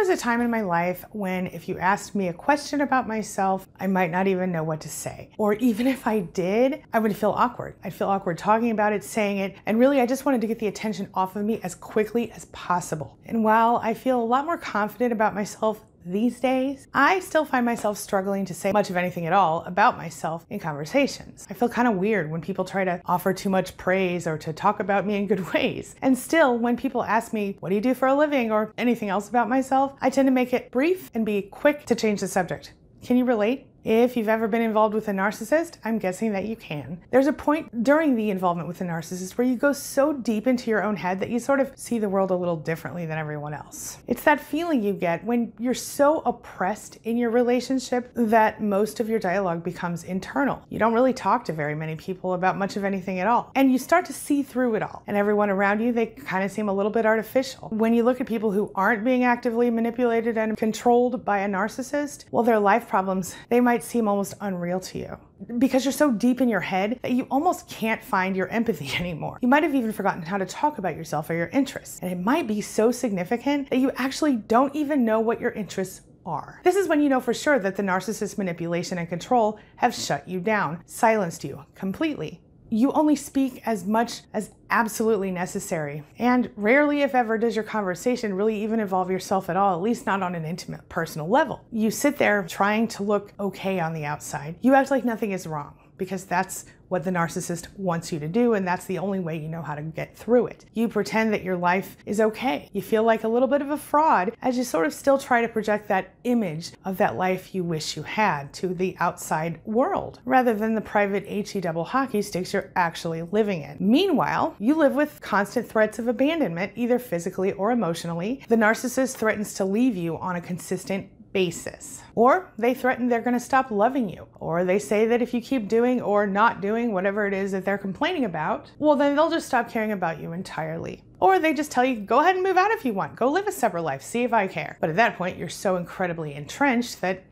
was a time in my life when if you asked me a question about myself, I might not even know what to say. Or even if I did, I would feel awkward. I'd feel awkward talking about it, saying it, and really I just wanted to get the attention off of me as quickly as possible. And while I feel a lot more confident about myself these days, I still find myself struggling to say much of anything at all about myself in conversations. I feel kind of weird when people try to offer too much praise or to talk about me in good ways. And still, when people ask me, what do you do for a living or anything else about myself, I tend to make it brief and be quick to change the subject. Can you relate? If you've ever been involved with a narcissist, I'm guessing that you can. There's a point during the involvement with a narcissist where you go so deep into your own head that you sort of see the world a little differently than everyone else. It's that feeling you get when you're so oppressed in your relationship that most of your dialogue becomes internal. You don't really talk to very many people about much of anything at all. And you start to see through it all. And everyone around you, they kind of seem a little bit artificial. When you look at people who aren't being actively manipulated and controlled by a narcissist, well, their life problems, they might might seem almost unreal to you because you're so deep in your head that you almost can't find your empathy anymore. You might have even forgotten how to talk about yourself or your interests. And it might be so significant that you actually don't even know what your interests are. This is when you know for sure that the narcissist's manipulation and control have shut you down, silenced you completely you only speak as much as absolutely necessary. And rarely, if ever, does your conversation really even involve yourself at all, at least not on an intimate, personal level. You sit there trying to look okay on the outside. You act like nothing is wrong because that's what the narcissist wants you to do, and that's the only way you know how to get through it. You pretend that your life is okay. You feel like a little bit of a fraud as you sort of still try to project that image of that life you wish you had to the outside world rather than the private HE double hockey sticks you're actually living in. Meanwhile, you live with constant threats of abandonment, either physically or emotionally. The narcissist threatens to leave you on a consistent basis. Or they threaten they're going to stop loving you. Or they say that if you keep doing or not doing whatever it is that they're complaining about, well, then they'll just stop caring about you entirely. Or they just tell you, go ahead and move out if you want, go live a separate life, see if I care. But at that point, you're so incredibly entrenched that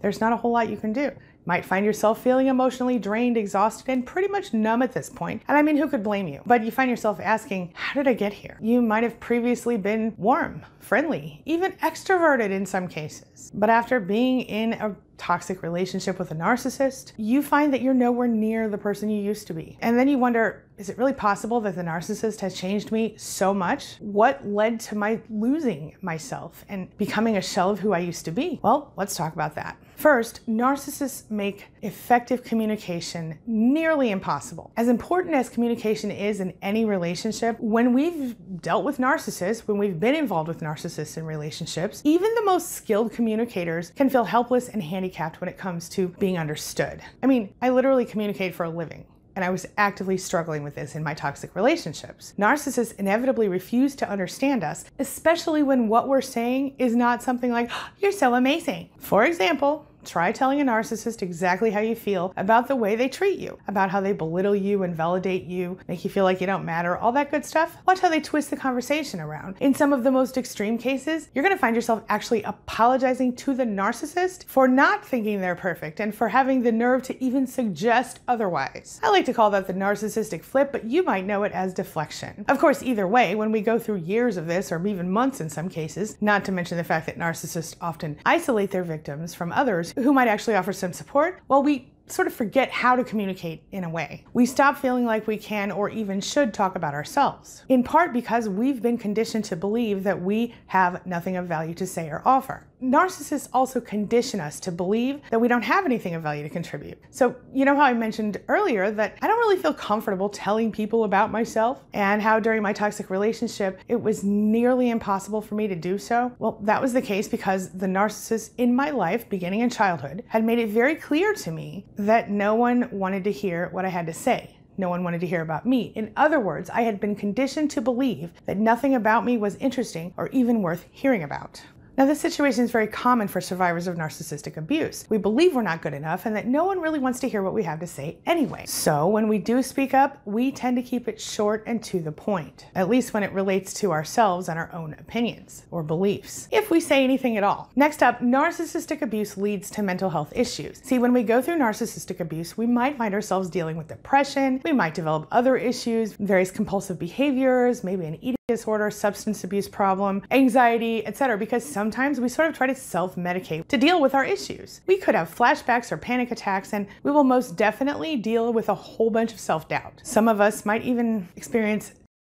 there's not a whole lot you can do might find yourself feeling emotionally drained, exhausted, and pretty much numb at this point. And I mean, who could blame you? But you find yourself asking, How did I get here? You might have previously been warm, friendly, even extroverted in some cases. But after being in a toxic relationship with a narcissist, you find that you're nowhere near the person you used to be. And then you wonder, is it really possible that the narcissist has changed me so much? What led to my losing myself and becoming a shell of who I used to be? Well, let's talk about that. First, narcissists make effective communication nearly impossible. As important as communication is in any relationship, when we've dealt with narcissists, when we've been involved with narcissists in relationships, even the most skilled communicators can feel helpless and handy handicapped when it comes to being understood. I mean, I literally communicate for a living and I was actively struggling with this in my toxic relationships. Narcissists inevitably refuse to understand us, especially when what we're saying is not something like, you're so amazing. For example, Try telling a narcissist exactly how you feel about the way they treat you, about how they belittle you, and validate you, make you feel like you don't matter, all that good stuff. Watch how they twist the conversation around. In some of the most extreme cases, you're going to find yourself actually apologizing to the narcissist for not thinking they're perfect and for having the nerve to even suggest otherwise. I like to call that the narcissistic flip, but you might know it as deflection. Of course, either way, when we go through years of this, or even months in some cases, not to mention the fact that narcissists often isolate their victims from others who might actually offer some support, well, we sort of forget how to communicate in a way. We stop feeling like we can or even should talk about ourselves, in part because we've been conditioned to believe that we have nothing of value to say or offer narcissists also condition us to believe that we don't have anything of value to contribute. So, you know how I mentioned earlier that I don't really feel comfortable telling people about myself and how during my toxic relationship it was nearly impossible for me to do so? Well, that was the case because the narcissist in my life, beginning in childhood, had made it very clear to me that no one wanted to hear what I had to say. No one wanted to hear about me. In other words, I had been conditioned to believe that nothing about me was interesting or even worth hearing about. Now, this situation is very common for survivors of narcissistic abuse. We believe we're not good enough and that no one really wants to hear what we have to say anyway. So, when we do speak up, we tend to keep it short and to the point, at least when it relates to ourselves and our own opinions or beliefs, if we say anything at all. Next up, narcissistic abuse leads to mental health issues. See, when we go through narcissistic abuse, we might find ourselves dealing with depression, we might develop other issues, various compulsive behaviors, maybe an eating disorder, substance abuse problem, anxiety, etc. because sometimes we sort of try to self-medicate to deal with our issues. We could have flashbacks or panic attacks and we will most definitely deal with a whole bunch of self-doubt. Some of us might even experience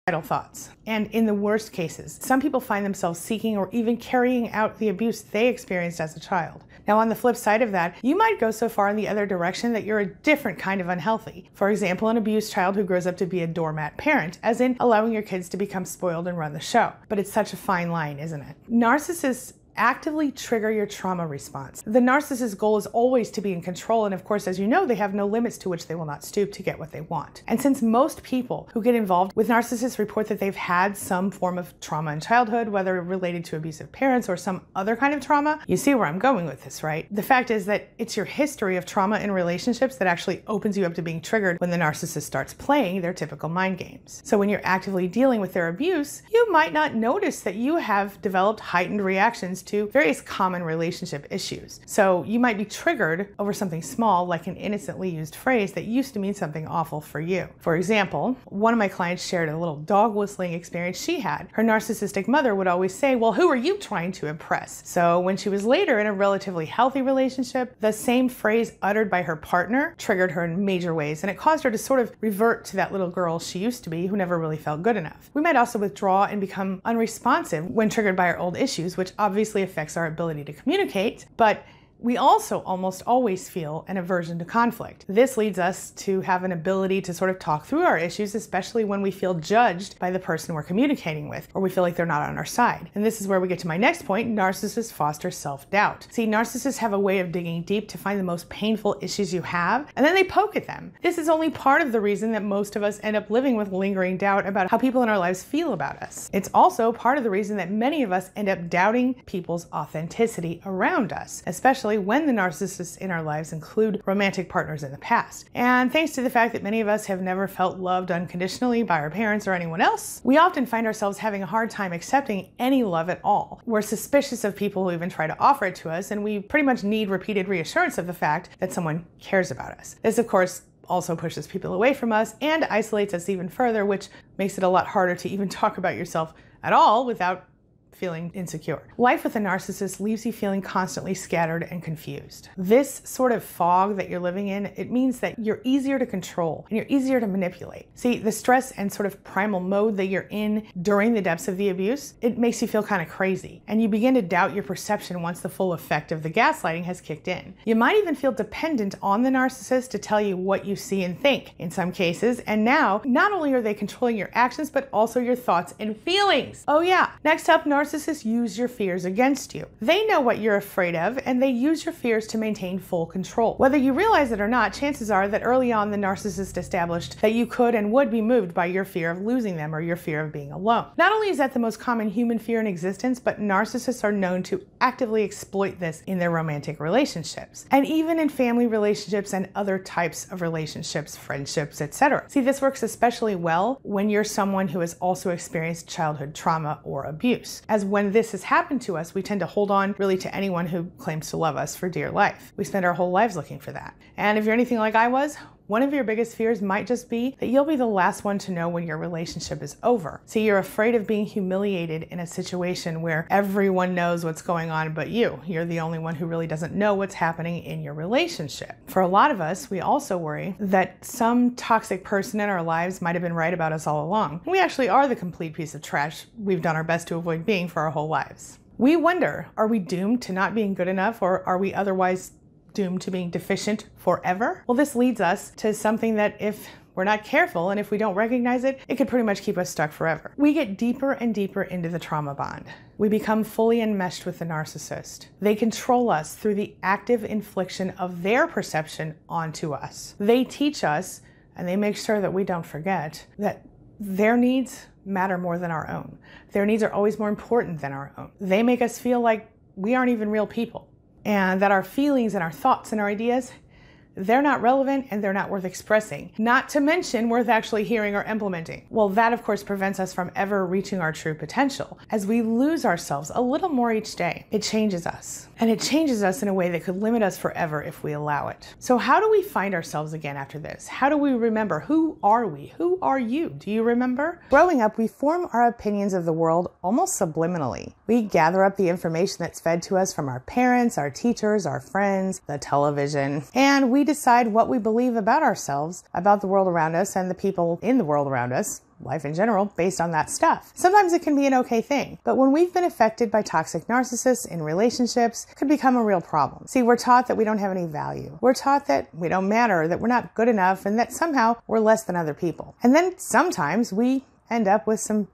suicidal thoughts. And in the worst cases, some people find themselves seeking or even carrying out the abuse they experienced as a child. Now, on the flip side of that, you might go so far in the other direction that you're a different kind of unhealthy. For example, an abused child who grows up to be a doormat parent, as in allowing your kids to become spoiled and run the show. But it's such a fine line, isn't it? Narcissists actively trigger your trauma response. The narcissist's goal is always to be in control, and of course, as you know, they have no limits to which they will not stoop to get what they want. And since most people who get involved with narcissists report that they've had some form of trauma in childhood, whether related to abusive parents or some other kind of trauma, you see where I'm going with this, right? The fact is that it's your history of trauma in relationships that actually opens you up to being triggered when the narcissist starts playing their typical mind games. So when you're actively dealing with their abuse, you might not notice that you have developed heightened reactions to various common relationship issues. So you might be triggered over something small, like an innocently used phrase that used to mean something awful for you. For example, one of my clients shared a little dog whistling experience she had. Her narcissistic mother would always say, Well, who are you trying to impress? So when she was later in a relatively healthy relationship, the same phrase uttered by her partner triggered her in major ways, and it caused her to sort of revert to that little girl she used to be who never really felt good enough. We might also withdraw and become unresponsive when triggered by our old issues, which obviously obviously affects our ability to communicate, but we also almost always feel an aversion to conflict. This leads us to have an ability to sort of talk through our issues, especially when we feel judged by the person we're communicating with, or we feel like they're not on our side. And this is where we get to my next point narcissists foster self doubt. See, narcissists have a way of digging deep to find the most painful issues you have, and then they poke at them. This is only part of the reason that most of us end up living with lingering doubt about how people in our lives feel about us. It's also part of the reason that many of us end up doubting people's authenticity around us, especially especially when the narcissists in our lives include romantic partners in the past. And thanks to the fact that many of us have never felt loved unconditionally by our parents or anyone else, we often find ourselves having a hard time accepting any love at all. We're suspicious of people who even try to offer it to us, and we pretty much need repeated reassurance of the fact that someone cares about us. This, of course, also pushes people away from us and isolates us even further, which makes it a lot harder to even talk about yourself at all without feeling insecure. Life with a narcissist leaves you feeling constantly scattered and confused. This sort of fog that you're living in, it means that you're easier to control and you're easier to manipulate. See, the stress and sort of primal mode that you're in during the depths of the abuse, it makes you feel kind of crazy and you begin to doubt your perception once the full effect of the gaslighting has kicked in. You might even feel dependent on the narcissist to tell you what you see and think in some cases, and now not only are they controlling your actions, but also your thoughts and feelings. Oh yeah, next up, narcissist narcissists use your fears against you. They know what you're afraid of and they use your fears to maintain full control. Whether you realize it or not, chances are that early on the narcissist established that you could and would be moved by your fear of losing them or your fear of being alone. Not only is that the most common human fear in existence, but narcissists are known to actively exploit this in their romantic relationships and even in family relationships and other types of relationships, friendships, etc. See, this works especially well when you're someone who has also experienced childhood trauma or abuse. As because when this has happened to us, we tend to hold on really to anyone who claims to love us for dear life. We spend our whole lives looking for that. And if you're anything like I was, one of your biggest fears might just be that you'll be the last one to know when your relationship is over. So you're afraid of being humiliated in a situation where everyone knows what's going on but you. You're the only one who really doesn't know what's happening in your relationship. For a lot of us, we also worry that some toxic person in our lives might have been right about us all along. We actually are the complete piece of trash we've done our best to avoid being for our whole lives. We wonder, are we doomed to not being good enough or are we otherwise doomed to being deficient forever? Well, this leads us to something that if we're not careful and if we don't recognize it, it could pretty much keep us stuck forever. We get deeper and deeper into the trauma bond. We become fully enmeshed with the narcissist. They control us through the active infliction of their perception onto us. They teach us and they make sure that we don't forget that their needs matter more than our own. Their needs are always more important than our own. They make us feel like we aren't even real people and that our feelings and our thoughts and our ideas they're not relevant and they're not worth expressing, not to mention worth actually hearing or implementing. Well, that of course prevents us from ever reaching our true potential as we lose ourselves a little more each day. It changes us and it changes us in a way that could limit us forever if we allow it. So, how do we find ourselves again after this? How do we remember? Who are we? Who are you? Do you remember? Growing up, we form our opinions of the world almost subliminally. We gather up the information that's fed to us from our parents, our teachers, our friends, the television, and we decide what we believe about ourselves, about the world around us, and the people in the world around us, life in general, based on that stuff. Sometimes it can be an okay thing, but when we've been affected by toxic narcissists in relationships, could become a real problem. See, we're taught that we don't have any value. We're taught that we don't matter, that we're not good enough, and that somehow we're less than other people. And then sometimes we end up with some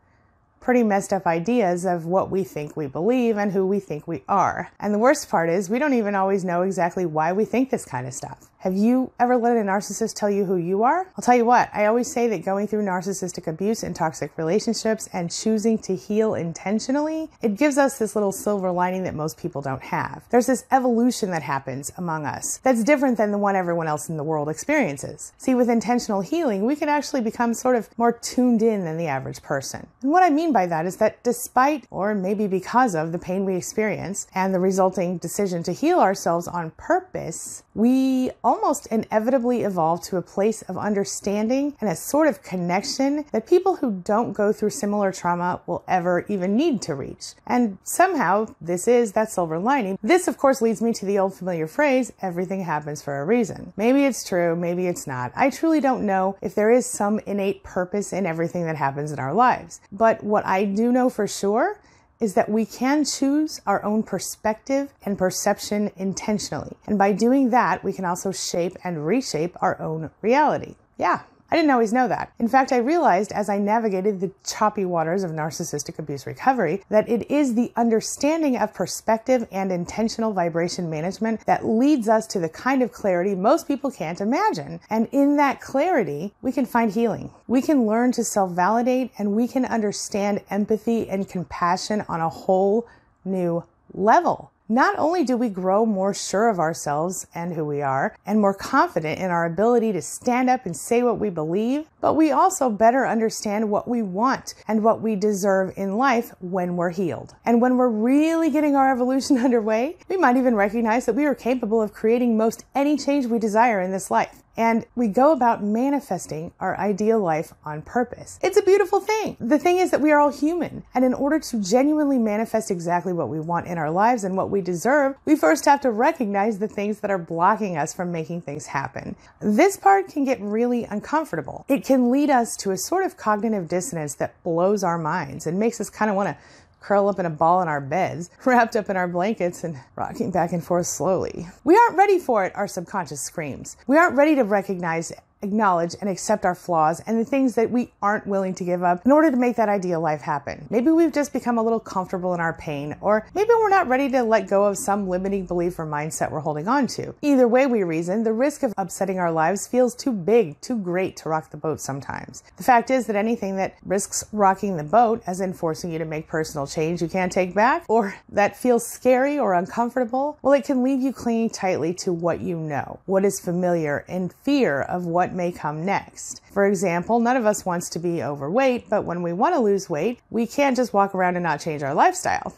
pretty messed up ideas of what we think we believe and who we think we are. And the worst part is we don't even always know exactly why we think this kind of stuff. Have you ever let a narcissist tell you who you are? I'll tell you what, I always say that going through narcissistic abuse and toxic relationships and choosing to heal intentionally, it gives us this little silver lining that most people don't have. There's this evolution that happens among us that's different than the one everyone else in the world experiences. See, with intentional healing, we can actually become sort of more tuned in than the average person. And what I mean by that is that despite or maybe because of the pain we experience and the resulting decision to heal ourselves on purpose, we all almost inevitably evolve to a place of understanding and a sort of connection that people who don't go through similar trauma will ever even need to reach. And somehow, this is that silver lining. This, of course, leads me to the old familiar phrase everything happens for a reason. Maybe it's true, maybe it's not. I truly don't know if there is some innate purpose in everything that happens in our lives. But what I do know for sure is that we can choose our own perspective and perception intentionally. And by doing that, we can also shape and reshape our own reality. Yeah, I didn't always know that. In fact, I realized as I navigated the choppy waters of narcissistic abuse recovery that it is the understanding of perspective and intentional vibration management that leads us to the kind of clarity most people can't imagine. And in that clarity, we can find healing. We can learn to self validate and we can understand empathy and compassion on a whole new level. Not only do we grow more sure of ourselves and who we are, and more confident in our ability to stand up and say what we believe, but we also better understand what we want and what we deserve in life when we're healed. And when we're really getting our evolution underway, we might even recognize that we are capable of creating most any change we desire in this life and we go about manifesting our ideal life on purpose. It's a beautiful thing. The thing is that we are all human, and in order to genuinely manifest exactly what we want in our lives and what we deserve, we first have to recognize the things that are blocking us from making things happen. This part can get really uncomfortable. It can lead us to a sort of cognitive dissonance that blows our minds and makes us kind of want to curl up in a ball in our beds, wrapped up in our blankets, and rocking back and forth slowly. We aren't ready for it, our subconscious screams. We aren't ready to recognize acknowledge and accept our flaws and the things that we aren't willing to give up in order to make that ideal life happen. Maybe we've just become a little comfortable in our pain, or maybe we're not ready to let go of some limiting belief or mindset we're holding on to. Either way, we reason, the risk of upsetting our lives feels too big, too great to rock the boat sometimes. The fact is that anything that risks rocking the boat, as in forcing you to make personal change you can't take back, or that feels scary or uncomfortable, well, it can leave you clinging tightly to what you know, what is familiar, in fear of what may come next. For example, none of us wants to be overweight, but when we want to lose weight, we can't just walk around and not change our lifestyle.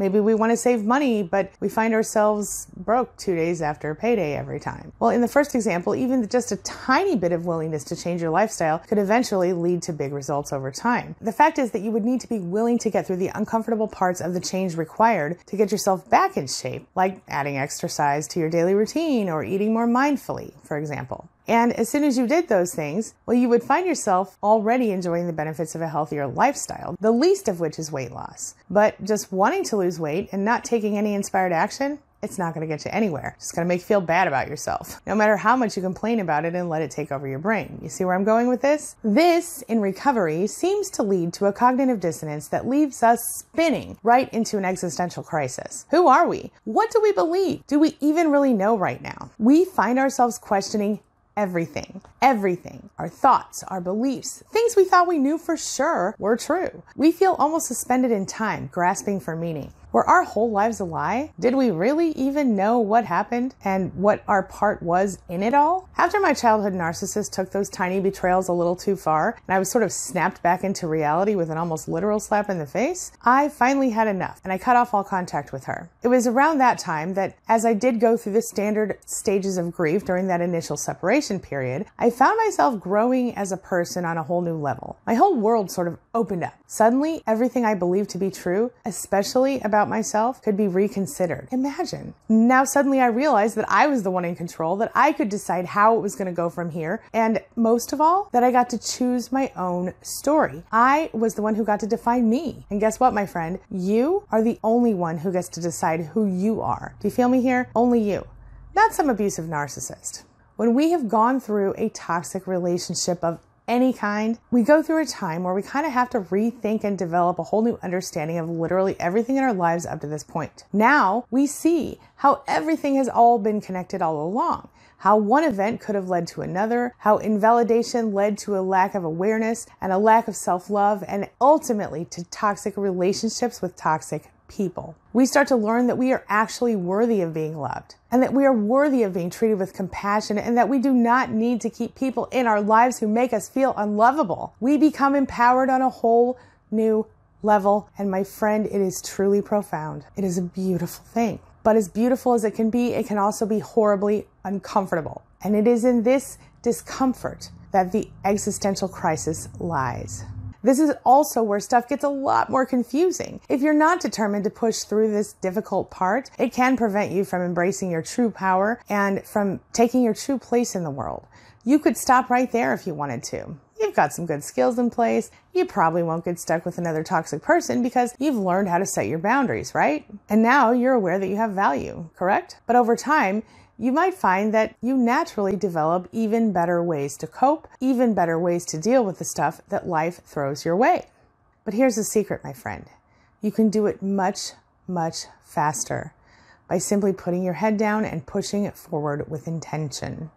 Maybe we want to save money, but we find ourselves broke two days after payday every time. Well, in the first example, even just a tiny bit of willingness to change your lifestyle could eventually lead to big results over time. The fact is that you would need to be willing to get through the uncomfortable parts of the change required to get yourself back in shape, like adding exercise to your daily routine or eating more mindfully, for example. And as soon as you did those things, well, you would find yourself already enjoying the benefits of a healthier lifestyle, the least of which is weight loss. But just wanting to lose weight and not taking any inspired action, it's not going to get you anywhere. It's going to make you feel bad about yourself, no matter how much you complain about it and let it take over your brain. You see where I'm going with this? This, in recovery, seems to lead to a cognitive dissonance that leaves us spinning right into an existential crisis. Who are we? What do we believe? Do we even really know right now? We find ourselves questioning everything, everything, our thoughts, our beliefs, things we thought we knew for sure were true. We feel almost suspended in time, grasping for meaning. Were our whole lives a lie? Did we really even know what happened and what our part was in it all? After my childhood narcissist took those tiny betrayals a little too far, and I was sort of snapped back into reality with an almost literal slap in the face, I finally had enough and I cut off all contact with her. It was around that time that, as I did go through the standard stages of grief during that initial separation period, I found myself growing as a person on a whole new level. My whole world sort of opened up. Suddenly, everything I believed to be true, especially about myself, could be reconsidered. Imagine. Now, suddenly, I realized that I was the one in control, that I could decide how it was going to go from here, and most of all, that I got to choose my own story. I was the one who got to define me. And guess what, my friend? You are the only one who gets to decide who you are. Do you feel me here? Only you, not some abusive narcissist when we have gone through a toxic relationship of any kind, we go through a time where we kind of have to rethink and develop a whole new understanding of literally everything in our lives up to this point. Now we see how everything has all been connected all along, how one event could have led to another, how invalidation led to a lack of awareness and a lack of self love, and ultimately to toxic relationships with toxic people. We start to learn that we are actually worthy of being loved and that we are worthy of being treated with compassion and that we do not need to keep people in our lives who make us feel unlovable. We become empowered on a whole new level. And my friend, it is truly profound. It is a beautiful thing. But as beautiful as it can be, it can also be horribly uncomfortable. And it is in this discomfort that the existential crisis lies. This is also where stuff gets a lot more confusing. If you're not determined to push through this difficult part, it can prevent you from embracing your true power and from taking your true place in the world. You could stop right there if you wanted to. You've got some good skills in place. You probably won't get stuck with another toxic person because you've learned how to set your boundaries, right? And now you're aware that you have value, correct? But over time, you might find that you naturally develop even better ways to cope, even better ways to deal with the stuff that life throws your way. But here's the secret, my friend you can do it much, much faster by simply putting your head down and pushing it forward with intention.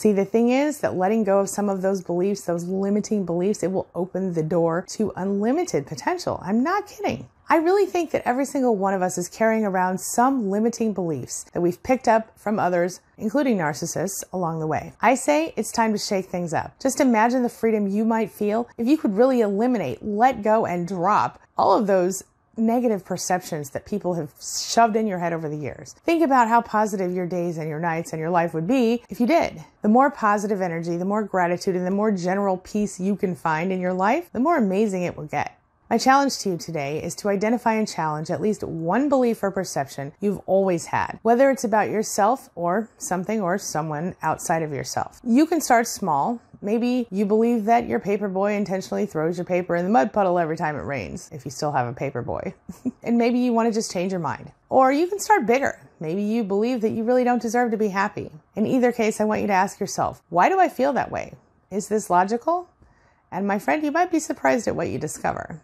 See, the thing is that letting go of some of those beliefs, those limiting beliefs, it will open the door to unlimited potential. I'm not kidding. I really think that every single one of us is carrying around some limiting beliefs that we've picked up from others, including narcissists, along the way. I say it's time to shake things up. Just imagine the freedom you might feel if you could really eliminate, let go, and drop all of those negative perceptions that people have shoved in your head over the years. Think about how positive your days and your nights and your life would be if you did. The more positive energy, the more gratitude, and the more general peace you can find in your life, the more amazing it will get. My challenge to you today is to identify and challenge at least one belief or perception you've always had, whether it's about yourself or something or someone outside of yourself. You can start small Maybe you believe that your paper boy intentionally throws your paper in the mud puddle every time it rains, if you still have a paper boy. and maybe you want to just change your mind. Or you can start bigger. Maybe you believe that you really don't deserve to be happy. In either case, I want you to ask yourself, why do I feel that way? Is this logical? And my friend, you might be surprised at what you discover.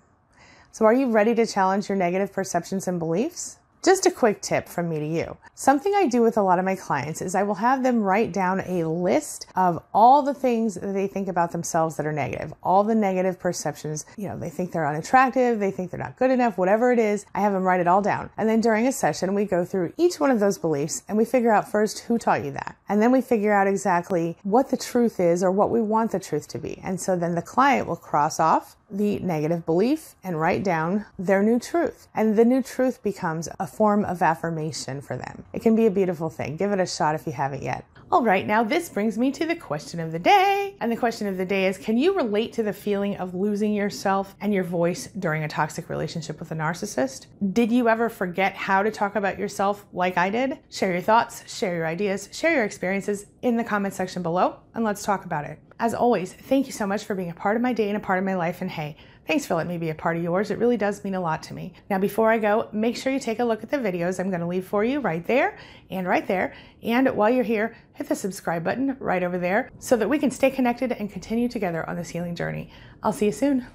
So, are you ready to challenge your negative perceptions and beliefs? Just a quick tip from me to you. Something I do with a lot of my clients is I will have them write down a list of all the things that they think about themselves that are negative, all the negative perceptions. You know, they think they're unattractive, they think they're not good enough, whatever it is. I have them write it all down. And then during a session, we go through each one of those beliefs and we figure out first who taught you that. And then we figure out exactly what the truth is or what we want the truth to be. And so then the client will cross off the negative belief and write down their new truth. And the new truth becomes a form of affirmation for them. It can be a beautiful thing. Give it a shot if you haven't yet. All right, now this brings me to the question of the day. And the question of the day is Can you relate to the feeling of losing yourself and your voice during a toxic relationship with a narcissist? Did you ever forget how to talk about yourself like I did? Share your thoughts, share your ideas, share your experiences in the comment section below, and let's talk about it. As always, thank you so much for being a part of my day and a part of my life. And hey, thanks for letting me be a part of yours. It really does mean a lot to me. Now, before I go, make sure you take a look at the videos I'm going to leave for you right there and right there. And while you're here, hit the subscribe button right over there so that we can stay connected and continue together on this healing journey. I'll see you soon.